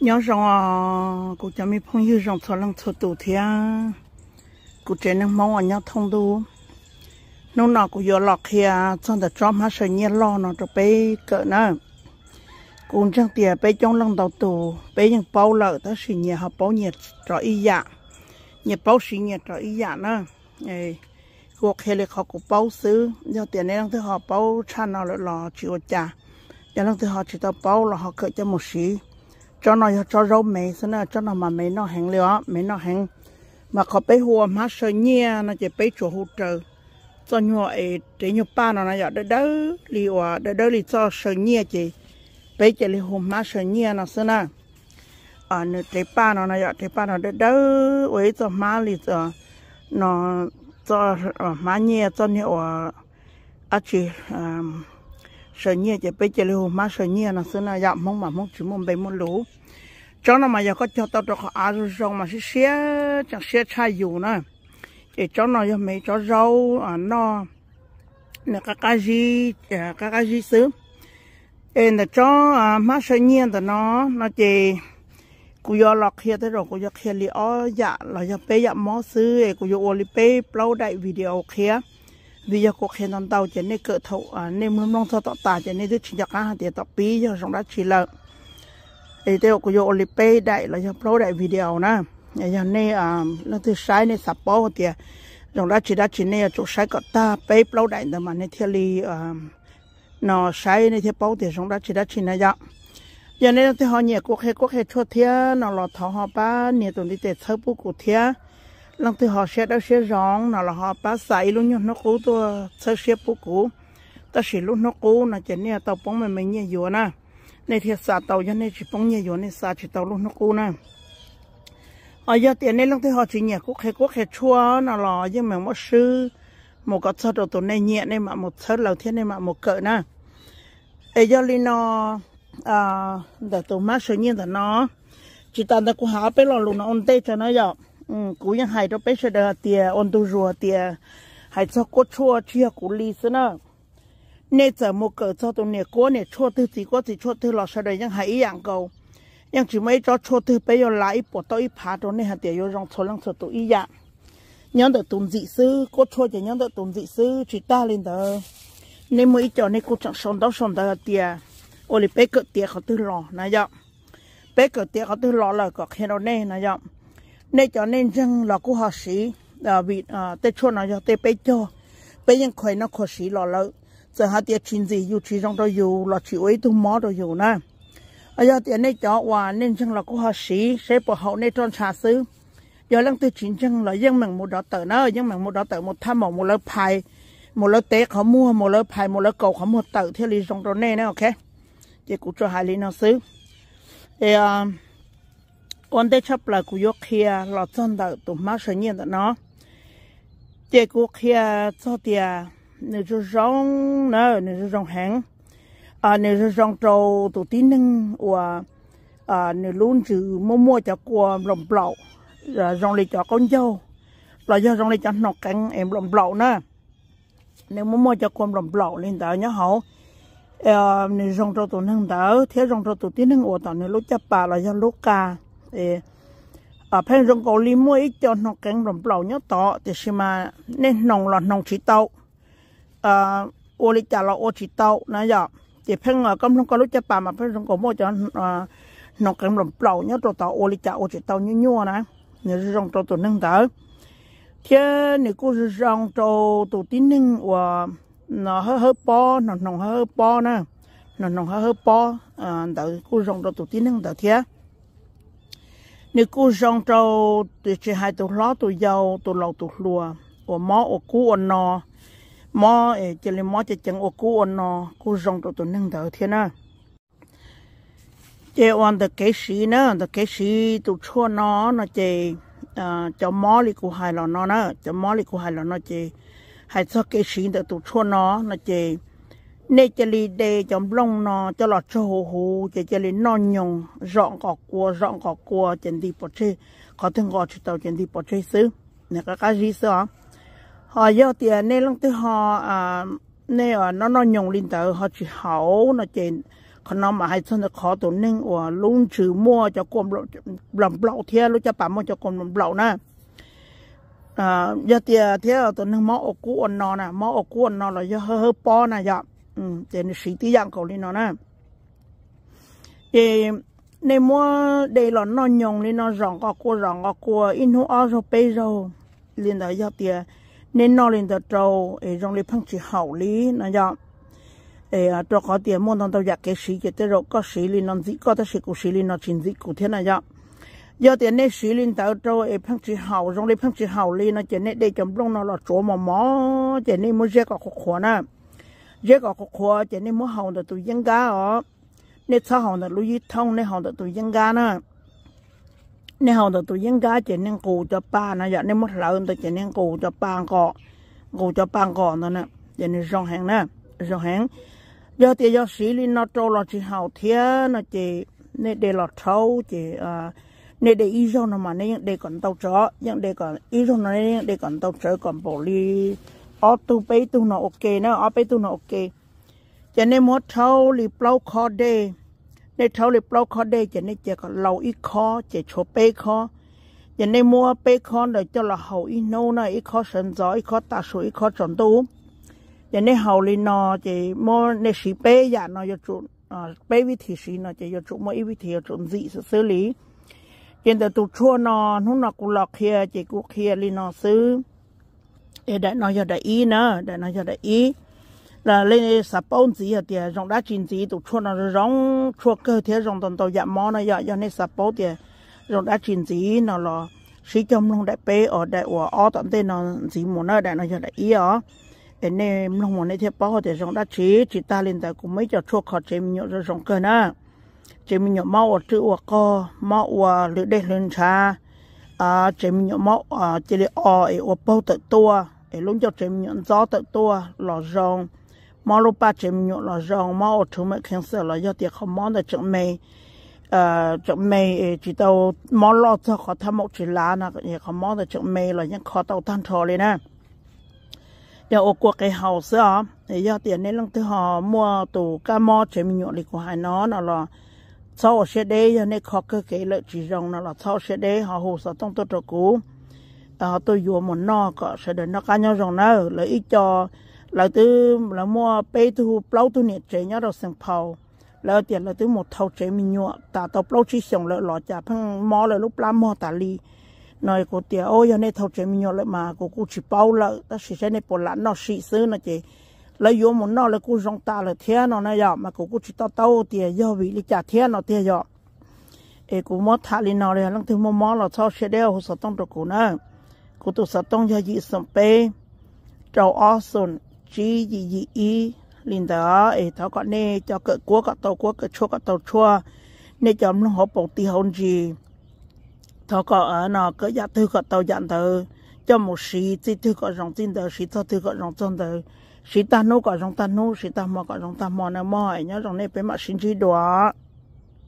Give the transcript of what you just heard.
nhớ rằng à cô cha mi phong như rằng thọ lăng thọ tổ thế cô trẻ năng mong à nhớ thông du, nó nọ cô giờ lọt kia trong đợt trộm hai sợi nhiên lo nó rồi bé cỡ nữa cũng chẳng tiền bé trong lăng đầu tù bé những bao lợ ta sự nhiệt học bao nhiệt rồi y dạ nhiệt bao sự nhiệt rồi y dạ nữa ấy cuộc hệ lịch học cũng bao xứ do tiền này lăng thứ học bao chăn nó lại lò chịu trả do lăng thứ họ chỉ tao bao là học cỡ cho một xí cho nó cho rau mè xin là cho nó mà mè nó hàng lửa mè nó hàng mà có bé hùa má sơ nhia nó chỉ bé chỗ hỗ trợ cho nhỏ ấy chỉ nhỏ ba nó nó đỡ đỡ li hòa đỡ đỡ li cho sơ nhia chỉ bé chỉ li hùa má sơ nhia à, nó xin là ở nơi trẻ ba nó nó trẻ ba nó đỡ đỡ ấy cho má li cho nó cho ờ, má nhia cho nhỏ à chỉ sợ nhia chỉ bây giờ lưu má sợ nhia nó xưa nào dặm mong mà mong chỉ mong bây mong lú cho nó mà giờ có cho tao được có ăn rồi rong mà sẽ xé chẳng xé chai dù nữa chỉ cho nó giờ mấy cho rau à nó là các cái gì các cái gì xứ em là cho má sợ nhia thì nó nó chỉ cú yo lọc kia tới rồi cú yo kia li ó dạ là giờ bây giờ mó xứ cú yo ô li bây lâu đại video kia vì giờ cuộc hiện toàn tàu chỉ à, nên cỡ thầu nên mướn nông thọ tả chỉ nên đứt chỉ giặc ha thì tọt pí cho trong đó chỉ là để tôi của vô lịch đại là cho pro đại video na giờ nên à nó thứ sai nên sập bao thì trong đó chỉ đã chỉ nên chỗ sai cọt ta pay pro đại đó mà nên li à nó sai nên thiên bao thì trong đó chỉ đã chỉ nên vậy giờ nên tôi họ nhẹ quốc hệ quốc hệ thua thiên nó lọt thọ họ ba nhẹ tuần đi tết thâu bút của thiên lần thứ họ sẽ đâu sẽ rong nào là họ bá sậy luôn nhau nó cũ tôi sẽ xe bố cũ ta chỉ lúc nó cũ là chỉ nè tàu bóng mình mình nhẹ dùa na này thiệt xả tàu cho nên chỉ bóng nhẹ dùa này xả chỉ tàu lúc nó cũ na ở giờ tiền này lần thứ họ chỉ nhẹ cố hệ cố hệ chua nào là nhưng mà một sư một cái sợi đầu tổ này nhẹ này mà một sợi lầu thiên này mà một cỡ na ở giờ linh nó à đã tổ mát sự nhiên là nó chỉ tao đã cũng há bé lò luôn nó ổn tê cho nó rồi cú yang hay cho bé sơ đờ tiề ôn tu rùa tiề hay cho cô chua chia cú li sơ nơ nè giờ mua cỡ cho tụi nè cô nè chua thứ gì có gì chua thứ lọ sơ đờ yang hay ý yang cầu yang chỉ mấy cho chua tư bé yo lại bỏ tôi phá cho nè hạt tiề yo rong số lăng số tụi ý ya nhóm tờ tụm dị sư cô chua chỉ nhớ được tụm dị sư chỉ ta lên tờ nè mới cho nè cô chẳng sống đâu sống tờ tiề ôi lì bé cỡ tiề khó tư lọ nè ya bé cỡ tiề khó tư lọ là có khi nào nè nè ya nên cho nên rằng là cô học sĩ vì à, à, tết cho nó cho tết bé cho bé nhân khởi nó khó sĩ lo lợ giờ hai tiệt chín gì dù chỉ trong đó dù là chỉ ấy tu mó đó dù na ở giờ tiệt này cho hòa nên rằng là cô học sĩ sẽ bỏ hậu này tròn trà xứ giờ lăng tiệt chín rằng là dân mình một đó tờ nó dân mình một đó tờ một tham một một lớp phai một lớp tế họ mua một lớp phai một lớp cầu họ mua tờ theo lý trong đó này nè ok chị cũng cho hai lý nó xứ thì à, วันเดชอบเลยกูยกเคียหลอดจนเดตุ่มมาเสียเนี่ยเนาะเจ้ากูเคียเจ้าเดียนี่จะร้องเนาะนี่จะร้องแหงอ่านี่จะร้องโตตัวที่หนึ่งว่าอ่านี่ลุ้นจือมั่วมั่วจะกลัวลมเปล่าร้องเลยจะก้นเจ้าเราจะร้องเลยจะนอกกังเอ็มลมเปล่าเนาะนี่มั่วมั่วจะกลัวลมเปล่าเลยแต่เนี่ยเขา nên rong cho tụi nâng đỡ thế rong cho tụi tí nâng ổ tao nên lúc chấp bà là do lúc ca thì ở bên rừng cổ li mua ít cho nó cánh rồng lầu nhớ to thì xem mà nên nòng lọt nòng chỉ tàu à ô li trả là ô chỉ tàu nãy giờ thì bên ở công không có lúc cho bà mà bên rừng cổ mua cho nòng cánh rồng lầu nhớ to tàu ô li trả ô chỉ tàu như nhua nè nhớ rồng cho tụi nâng tới thế nếu cô rồng cho tụi tín nâng và nó hơi hơi po nó nồng hơi hơi po nè nó nồng hơi hơi po à đợi cô rồng cho tụi nâng đợi thế nếu cô rong trâu thì chỉ hai tổ lót tổ dâu tổ lầu tổ lùa ở mó ở cú ở nò mó ở e chỉ là mó chỉ chẳng ở cú ở nò cô rong trâu tổ nâng đỡ thế nè chế ăn được cái gì nữa được cái gì tổ chua nó nó chế à, cho mó li cô hai lò nó nữa cho mó li cô hai lò nó chị hai cho cái gì được tổ chua nó nó chế nè chê lì đê chồng lông nó cho lọt cho hồ hồ chê chê lì non nhung rọn cỏ cua rọn cỏ cua chân đi bỏ chê có thương gọi cho tàu chân đi bỏ chê xứ nè cái cái gì xứ họ yêu tiền nè lăng tư họ à nè ở ờ, nó non nhung linh tờ họ chỉ hậu nó trên còn nó mà hay thân được khó tổn ninh ủa luôn trừ mua cho cồn lầm lậu thia lúc cho bà mua cho cồn lầm lậu nè à giờ tiền thế tổn ninh mỏ ổ cũ nò nè mỏ ổ cũ nò nọ là do hơi hơi po nè dạ 嗯，这那谁对养狗的呢？这那么得了那用的那让个过让个过，因为二十八肉，领导要的，那那领导招，哎，让你碰起好哩，那叫。ấy ừ, cho à, có tiền mua nó tao giặt cái xí cái tao có xí lên nó dĩ có tao xí cụ xí lên nó chín dĩ cụ thế này nhá giờ tiền này xí lên tao cho ấy phăng chỉ hậu trong đấy phăng chỉ hậu lên nó chỉ này để chấm lông nó là chỗ mà mỏ chỉ này muốn rẻ có khó khó nè 这个活着你没好的都应该哦，你吃好的路一通，你好的都应该呢。你好的都应该今年顾着办呢，呀，你没老的今年顾着办个，顾着办个呢呢，今年上行呢，上行，要得要水里那走了去好天呢，这你得了抽这啊。nên để ý rằng mà nên để còn tàu chó nhưng để còn ý rằng nó nên để còn tàu chó còn bỏ đi ở tu bê tu nó ok nó ở bê tu nó ok cho nên mỗi thâu lì plau khó đê nên thâu lì plau khó đê cho nên chỉ có lâu ít khó chỉ chỗ bê khó cho nên mua bê khó để cho là hậu ít nô nó ít khó sân gió ít khó tạ số, ít khó chọn tu cho nên hậu lì nó chỉ mua nên xí bê giả nó cho chủ bê vị thị xí nó chỉ cho chủ mua ít vị thị chủ dị sự xử lý trên từ tu chua nó nó cũng lọc kia chỉ cũng kia lì nó xứ để đã nói cho đại ý nữa để nói cho đại ý là lên sập bông gì à thì rong đá chín gì tụ chua nó rong chua cơ thế rong toàn tàu dạ mò nó dạ cho nên sập bông thì rong đá chín gì nó là sĩ trong long đại bê ở đại ở ở tận tên nó gì muốn nó để nói cho đại ý ở anh em long muốn này thế bao thì rong đá chí chỉ ta lên tại cũng mấy cho chua khó chế mình nhổ ra rong cơ nữa chế mình nhổ mau ở chữ ở co mau ở lưỡi đen lên cha à chế mình nhổ mau à chế ở ở bao tự tua e lung cho chim nhọn gió tự tua lò rong mò lúc ba chim nhọn lò rong mò ở chúng mình khen sợ là do tiệc không món là chậm mày ờ chậm mày ờ, chỉ tàu mò lo cho khó tham một chỉ lá nè không món là chậm mày là những khó tàu than thở lên nè giờ ô cuộc cái hậu sữa thì do tiền nên lăng thứ họ mua tủ cá mò chế mình thì của hai nó nó là sau sẽ xe đế nên khó cơ cái lợi chỉ rồng nó là sau sẽ đế họ hồ sợ tông tôi trò cú tao tôi vừa một no có sẽ để nó cá nhau rồng nó là cho là thứ là mua bê thu plau thu nhiệt chế nhớ rồi sang phao là tiền là thứ một thầu chế mình nhựa ta tao plau chỉ xong là lọ chả phăng mò là lúc lá mò ta li nói cô tiền ôi giờ này thầu chế mình nhựa lại mà cô cô chỉ bao lợ ta chỉ sẽ này bỏ lãn nó xị xứ nó chế là vừa một nó là cô rong ta là thế nó này giờ mà cô cô chỉ tao tao tiền do vì lý trả thế nó thế giờ ê cô mất thà li nó rồi lăng thứ mò mò là sao sẽ đeo hồ sơ tông được cô nữa cô tụ sa tông gia dị sầm pe trâu o sơn chi dị dị y linh đó ấy tháo có nê cho cỡ cua cỡ tàu cua cỡ chua cỡ tàu chua nê cho nó hộp bột tì hôn gì tháo có ở nó cỡ dạ thư cỡ tàu dặn tờ cho một sĩ chỉ thư cỡ rong tin tờ sĩ thao thư cỡ rong tin tờ sĩ ta nô cỡ rong ta nô sĩ ta mò cỡ rong ta mò nè mò ấy nhớ rong nê bế mặt xin chi đó